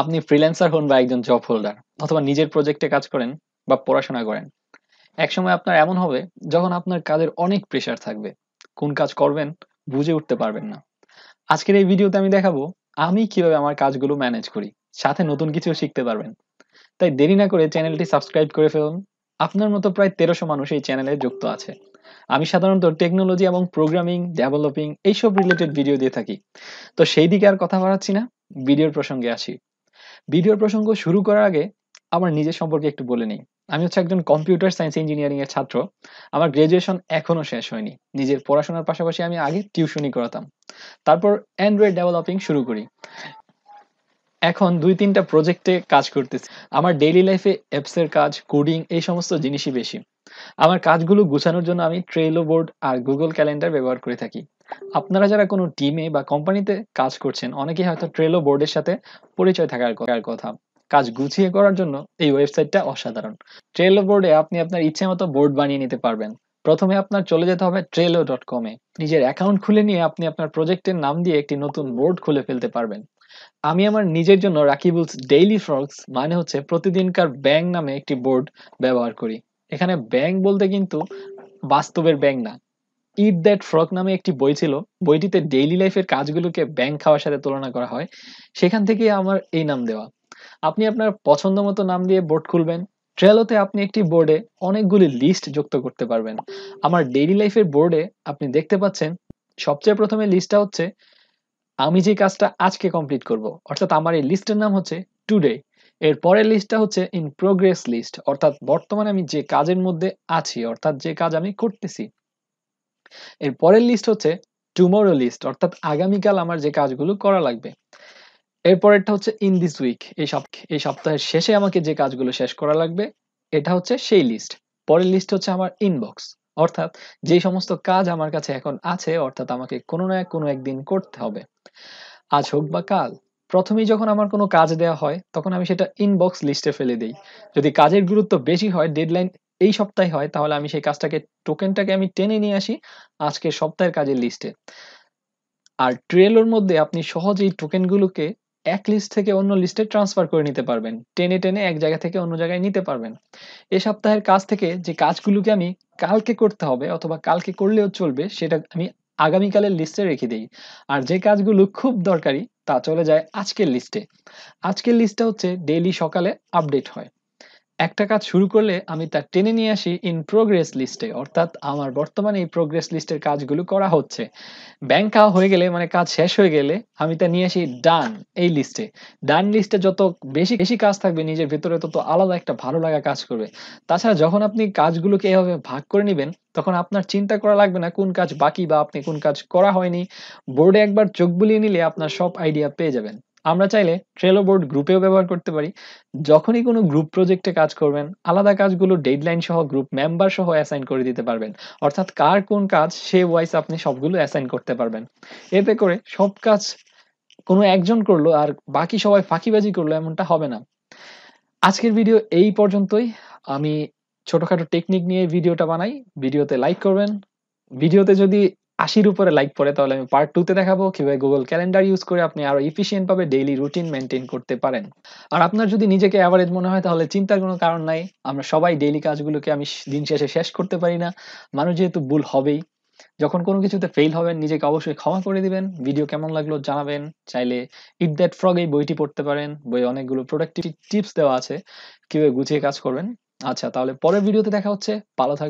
আপনি ফ্রিল্যান্সার হন বা একজন জব হোল্ডার অথবা নিজের প্রজেক্টে কাজ করেন বা পড়াশোনা করেন একসময় আপনার এমন হবে যখন আপনার কাজের অনেক প্রেশার থাকবে কোন কাজ করবেন বুঝে উঠতে পারবেন না আজকের এই ভিডিওতে আমি দেখাবো আমি কিভাবে আমার কাজগুলো ম্যানেজ করি সাথে নতুন কিছু শিখতে পারবেন তাই দেরি না করে চ্যানেলটি সাবস্ক্রাইব করে ফেলুন আপনার মতো প্রায় তেরোশো মানুষ এই চ্যানেলে যুক্ত আছে আমি সাধারণত টেকনোলজি এবং প্রোগ্রামিং ডেভেলপিং এইসব রিলেটেড ভিডিও দিয়ে থাকি তো সেই দিকে আর কথা বাড়াচ্ছি না ভিডিওর প্রসঙ্গে আসি ভিডিওর প্রসঙ্গ শুরু করার আগে আমার নিজের সম্পর্কে একটু বলে নিই আমি হচ্ছে একজন কম্পিউটার সায়েন্স ইঞ্জিনিয়ারিং এর ছাত্র আমার গ্রাজুয়েশন এখনো শেষ হয়নি নিজের পড়াশোনার পাশাপাশি আমি আগে টিউশনই করাতাম তারপর অ্যান্ড্রয়েড ডেভেলপিং শুরু করি এখন দুই তিনটা প্রজেক্টে কাজ করতেছি আমার ডেইলি লাইফে অ্যাপসের কাজ কোডিং এই সমস্ত জিনিসই বেশি আমার কাজগুলো গুছানোর জন্য আমি ট্রেলো বোর্ড আর গুগল ক্যালেন্ডার ব্যবহার করে থাকি আপনারা যারা কোনো টিমে বা কোম্পানিতে কাজ করছেন অনেকেই হয়তো ট্রেলো বোর্ডের সাথে পরিচয় থাকার কথা কাজ গুছিয়ে করার জন্য এই ওয়েবসাইটটা অসাধারণ ট্রেলো বোর্ডে আপনি আপনার ইচ্ছে মতো বোর্ড বানিয়ে নিতে পারবেন প্রথমে আপনার চলে যেতে হবে ট্রেলো ডট কমে নিজের অ্যাকাউন্ট খুলে নিয়ে আপনি আপনার প্রজেক্টের নাম দিয়ে একটি নতুন বোর্ড খুলে ফেলতে পারবেন আমি আমার নিজের জন্য রাকিবুলস ডেইলি ফ্রগস মানে হচ্ছে প্রতিদিনকার ব্যাং নামে একটি বোর্ড ব্যবহার করি এখানে ব্যাং বলতে কিন্তু বাস্তবের ব্যাং না ইট দ্যাট ফ্রক নামে একটি বই ছিল বইটিতে ডেইলি লাইফের কাজগুলোকে ব্যাং খাওয়ার সাথে তুলনা করা হয় সেখান থেকে আমার এই নাম দেওয়া আপনি আপনার পছন্দ মতো নাম দিয়ে বোর্ড খুলবেন ট্রেলোতে আপনি একটি বোর্ডে অনেকগুলি লিস্ট যুক্ত করতে পারবেন আমার ডেইলি লাইফের বোর্ডে আপনি দেখতে পাচ্ছেন সবচেয়ে প্রথমে লিস্টটা হচ্ছে আমি যে কাজটা আজকে কমপ্লিট করব অর্থাৎ আমার এই লিস্টের নাম হচ্ছে টুডে এর পরের লিস্টটা হচ্ছে ইন প্রোগ্রেস লিস্ট অর্থাৎ বর্তমানে আমি যে কাজের মধ্যে আছি অর্থাৎ যে কাজ আমি করতেছি এর পরের লিস্ট হচ্ছে টুমোরো লিস্ট অর্থাৎ আগামীকাল আমার যে কাজগুলো করা লাগবে এরপরেরটা হচ্ছে ইন দিস উইক এই সব এই সপ্তাহের শেষে আমাকে যে কাজগুলো শেষ করা লাগবে এটা হচ্ছে সেই লিস্ট পরের লিস্ট হচ্ছে আমার ইনবক্স অর্থাৎ যে সমস্ত কাজ আমার কাছে এখন আছে অর্থাৎ আমাকে কোনো না কোনো একদিন করতে হবে আজ হোক বা কাল প্রথমেই যখন আমার কোনো কাজ দেওয়া হয় তখন আমি সেটা ইনবক্স লিস্টে ফেলে দিই যদি কাজের গুরুত্ব বেশি হয় ডেডলাইন এই সপ্তাহে হয় তাহলে আমি সেই কাজটাকে টোকেনটাকে আমি টেনে নিয়ে আসি আজকের সপ্তাহের কাজের লিস্টে আর ট্রেলোর মধ্যে আপনি সহজেই টোকেনগুলোকে এক লিস্ট থেকে অন্য লিস্টে ট্রান্সফার করে নিতে পারবেন টেনে টেনে এক জায়গা থেকে অন্য জায়গায় নিতে পারবেন এ সপ্তাহের কাজ থেকে যে কাজগুলোকে আমি কালকে করতে হবে অথবা কালকে করলেও চলবে সেটা আমি আগামীকালের লিস্টে রেখে দিই আর যে কাজগুলো খুব দরকারি তা চলে যায় আজকের লিস্টে আজকের লিস্টটা হচ্ছে ডেইলি সকালে আপডেট হয় একটা কাজ শুরু করলে আমি তা টেনে নিয়ে আসি ইন প্রোগ্রেস লিস্টে অর্থাৎ আমার বর্তমানে এই প্রোগ্রেস লিস্টের কাজগুলো করা হচ্ছে ব্যাংক খাওয়া হয়ে গেলে মানে কাজ শেষ হয়ে গেলে আমি তা নিয়ে আসি ডান এই লিস্টে ডান লিস্টে যত বেশি বেশি কাজ থাকবে নিজের ভেতরে তত আলাদা একটা ভালো লাগা কাজ করবে তাছাড়া যখন আপনি কাজগুলোকে এভাবে ভাগ করে নেবেন তখন আপনার চিন্তা করা লাগবে না কোন কাজ বাকি বা আপনি কোন কাজ করা হয়নি বোর্ডে একবার চোখ বুলিয়ে নিলে আপনার সব আইডিয়া পেয়ে যাবেন আমরা চাইলে ট্রেলো বোর্ড গ্রুপেও ব্যবহার করতে পারি যখনই কোনো গ্রুপ প্রজেক্টে কাজ করবেন আলাদা কাজগুলো ডেডলাইন সহ গ্রুপ মেম্বার সহ অ্যাসাইন করে দিতে পারবেন অর্থাৎ কার কোন কাজ সে ওয়াইজ আপনি সবগুলো অ্যাসাইন করতে পারবেন এতে করে সব কাজ কোনো একজন করলো আর বাকি সবাই ফাঁকিবাজি করলো এমনটা হবে না আজকের ভিডিও এই পর্যন্তই আমি ছোটখাটো টেকনিক নিয়ে ভিডিওটা বানাই ভিডিওতে লাইক করবেন ভিডিওতে যদি আশির উপরে লাইক পড়ে তাহলে আমি পার্ট টুতে দেখাবো কিভাবে গুগল ক্যালেন্ডার ইউজ করে আপনি আরো ইফিসিয়েন্ট ভাবে ডেইলি রুটিন মেনটেন করতে পারেন আর আপনার যদি নিজেকে অ্যাভারেজ মনে হয় তাহলে চিন্তার কোনো কারণ নাই আমরা সবাই ডেইলি কাজগুলোকে আমি দিন শেষে শেষ করতে পারি না মানুষ যেহেতু ভুল হবেই যখন কোনো কিছুতে ফেল হবেন নিজেকে অবশ্যই ক্ষমা করে দিবেন ভিডিও কেমন লাগলো জানাবেন চাইলে ইট দ্যাট ফ্রগ এই বইটি পড়তে পারেন বই অনেকগুলো প্রোডাক্টিভ টিপস দেওয়া আছে কিভাবে গুছিয়ে কাজ করবেন আচ্ছা তাহলে পরের ভিডিওতে দেখা হচ্ছে ভালো থাকবে